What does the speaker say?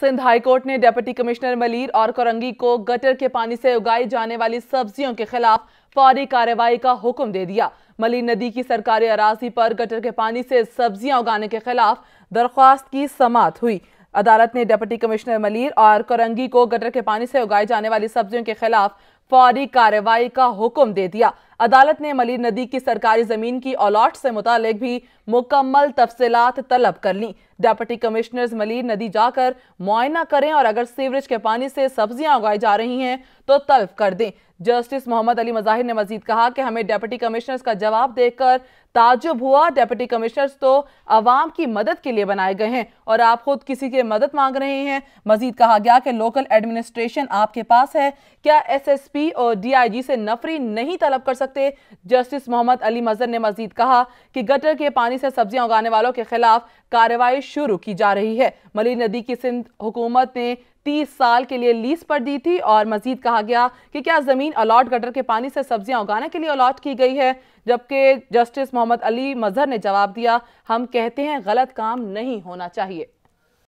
Sindh high court ने deputy commissioner Malir और कोरंगी को गटर के पानी से उगाई जाने वाली सब्जियों के खिलाफ फौरी कार्रवाई का हुक्म दे दिया मलीर नदी की सरकारी अराजी पर गटर के पानी से सब्जियां उगाने के खिलाफ दरख्वास्त की समात हुई अदालत ने डेप्टी कमिश्नर मलिर और कोरंगी को गटर के पानी से उगाई जाने वाली सब्जियों के खिलाफ फौरी कार्रवाई का हुक्म दे दिया अदालत ने मलिर नदी की सरकारी जमीन की अलॉट से मुतालिक भी मुकम्मल तफसीत तलब कर ली डेप्टी कमिश्नर्स मलिर नदी जाकर मुआयना करें और अगर सीवरेज के पानी से सब्जियां उगाई जा रही हैं तो तलब कर दें जस्टिस मोहम्मद अली मजाहिर ने मजीद कहा कि हमें डेप्टी कमिश्नर्स का जवाब देकर ताजुब हुआ डेप्टी कमिश्नर्स तो अवाम की मदद के लिए बनाए गए हैं और आप खुद किसी की मदद मांग रहे हैं मजीद कहा गया कि लोकल एडमिनिस्ट्रेशन आपके पास है क्या एस एस पी और डी आई जी से नफरी नहीं तलब कर सकते सकते जस्टिस मोहम्मद अली मजर ने मजीद कहा कि गटर के पानी से सब्जियां उगाने वालों के खिलाफ कार्रवाई शुरू की जा रही है मली नदी की सिंध हुकूमत ने तीस साल के लिए लीज पर दी थी और मजीद कहा गया कि क्या ज़मीन अलॉट गटर के पानी से सब्जियां उगाने के लिए अलॉट की गई है जबकि जस्टिस मोहम्मद अली मजहर ने जवाब दिया हम कहते हैं गलत काम नहीं होना चाहिए